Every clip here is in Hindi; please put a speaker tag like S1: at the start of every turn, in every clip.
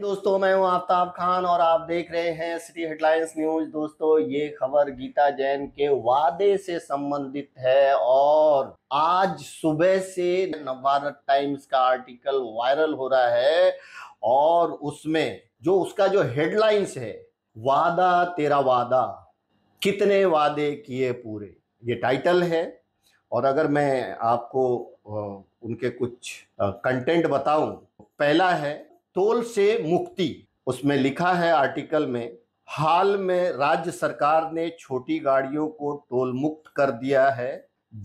S1: दोस्तों मैं हूं आफ्ताब खान और आप देख रहे हैं सिटी हेडलाइंस न्यूज दोस्तों ये खबर गीता जैन के वादे से संबंधित है और आज सुबह से नवभारत टाइम्स का आर्टिकल वायरल हो रहा है और उसमें जो उसका जो हेडलाइंस है वादा तेरा वादा कितने वादे किए पूरे ये टाइटल है और अगर मैं आपको उनके कुछ कंटेंट बताऊं पहला है टोल से मुक्ति उसमें लिखा है आर्टिकल में हाल में राज्य सरकार ने छोटी गाड़ियों को टोल मुक्त कर दिया है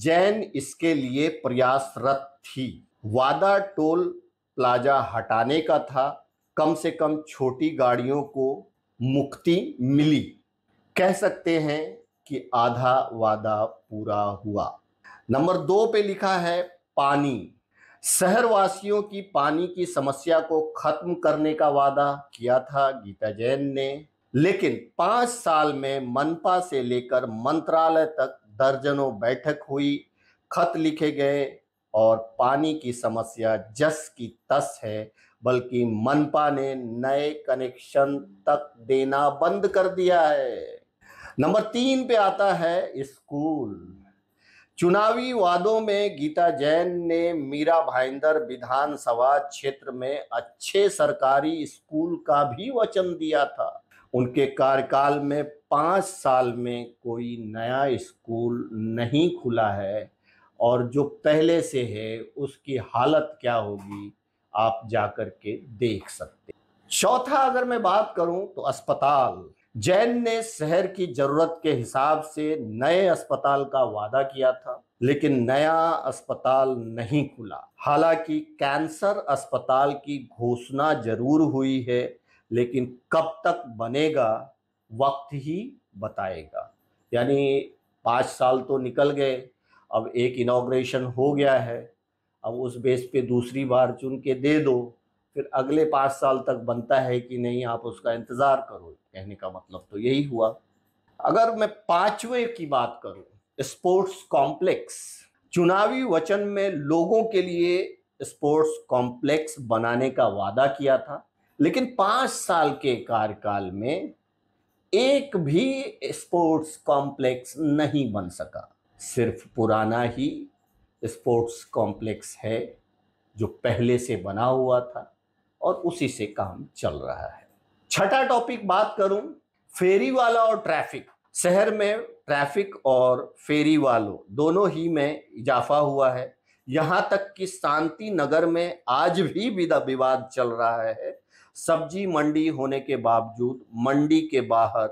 S1: जैन इसके लिए प्रयासरत थी वादा टोल प्लाजा हटाने का था कम से कम छोटी गाड़ियों को मुक्ति मिली कह सकते हैं कि आधा वादा पूरा हुआ नंबर दो पे लिखा है पानी शहरवासियों की पानी की समस्या को खत्म करने का वादा किया था गीता जैन ने लेकिन पांच साल में मनपा से लेकर मंत्रालय तक दर्जनों बैठक हुई खत लिखे गए और पानी की समस्या जस की तस है बल्कि मनपा ने नए कनेक्शन तक देना बंद कर दिया है नंबर तीन पे आता है स्कूल चुनावी वादों में गीता जैन ने मीरा भाईंदर विधानसभा क्षेत्र में अच्छे सरकारी स्कूल का भी वचन दिया था उनके कार्यकाल में पाँच साल में कोई नया स्कूल नहीं खुला है और जो पहले से है उसकी हालत क्या होगी आप जा कर के देख सकते चौथा अगर मैं बात करूं तो अस्पताल जैन ने शहर की जरूरत के हिसाब से नए अस्पताल का वादा किया था लेकिन नया अस्पताल नहीं खुला हालांकि कैंसर अस्पताल की घोषणा जरूर हुई है लेकिन कब तक बनेगा वक्त ही बताएगा यानी पाँच साल तो निकल गए अब एक इनाग्रेशन हो गया है अब उस बेस पे दूसरी बार चुन के दे दो फिर अगले पाँच साल तक बनता है कि नहीं आप उसका इंतज़ार करो कहने का मतलब तो यही हुआ अगर मैं पाँचवें की बात करूं स्पोर्ट्स कॉम्प्लेक्स चुनावी वचन में लोगों के लिए स्पोर्ट्स कॉम्प्लेक्स बनाने का वादा किया था लेकिन पाँच साल के कार्यकाल में एक भी स्पोर्ट्स कॉम्प्लेक्स नहीं बन सका सिर्फ पुराना ही स्पोर्ट्स कॉम्प्लेक्स है जो पहले से बना हुआ था और उसी से काम चल रहा है छठा टॉपिक बात करूं फेरी वाला और ट्रैफिक शहर में ट्रैफिक और फेरी वालों दोनों ही में इजाफा हुआ है यहाँ तक कि शांति नगर में आज भी विवाद चल रहा है सब्जी मंडी होने के बावजूद मंडी के बाहर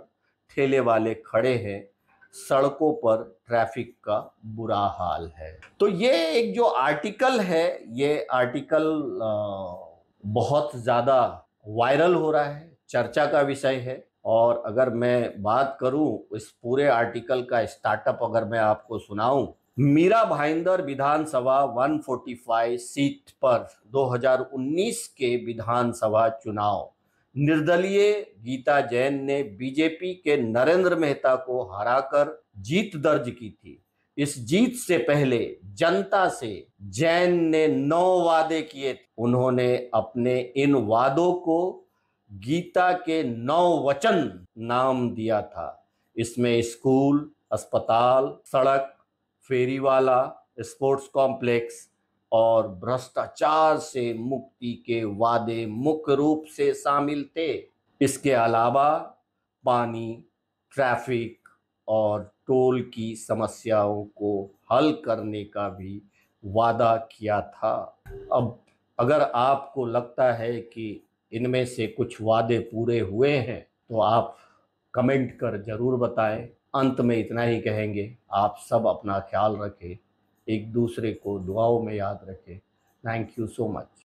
S1: ठेले वाले खड़े हैं सड़कों पर ट्रैफिक का बुरा हाल है तो ये एक जो आर्टिकल है ये आर्टिकल आ, बहुत ज़्यादा वायरल हो रहा है चर्चा का विषय है और अगर मैं बात करूं इस पूरे आर्टिकल का स्टार्टअप अगर मैं आपको सुनाऊं मीरा भाईंदर विधानसभा 145 सीट पर 2019 के विधानसभा चुनाव निर्दलीय गीता जैन ने बीजेपी के नरेंद्र मेहता को हराकर जीत दर्ज की थी इस जीत से पहले जनता से जैन ने नौ वादे किए थे उन्होंने अपने इन वादों को गीता के नौ वचन नाम दिया था इसमें स्कूल अस्पताल सड़क फेरीवाला स्पोर्ट्स कॉम्प्लेक्स और भ्रष्टाचार से मुक्ति के वादे मुख्य रूप से शामिल थे इसके अलावा पानी ट्रैफिक और टोल की समस्याओं को हल करने का भी वादा किया था अब अगर आपको लगता है कि इनमें से कुछ वादे पूरे हुए हैं तो आप कमेंट कर ज़रूर बताएं अंत में इतना ही कहेंगे आप सब अपना ख्याल रखें एक दूसरे को दुआओं में याद रखें थैंक यू सो मच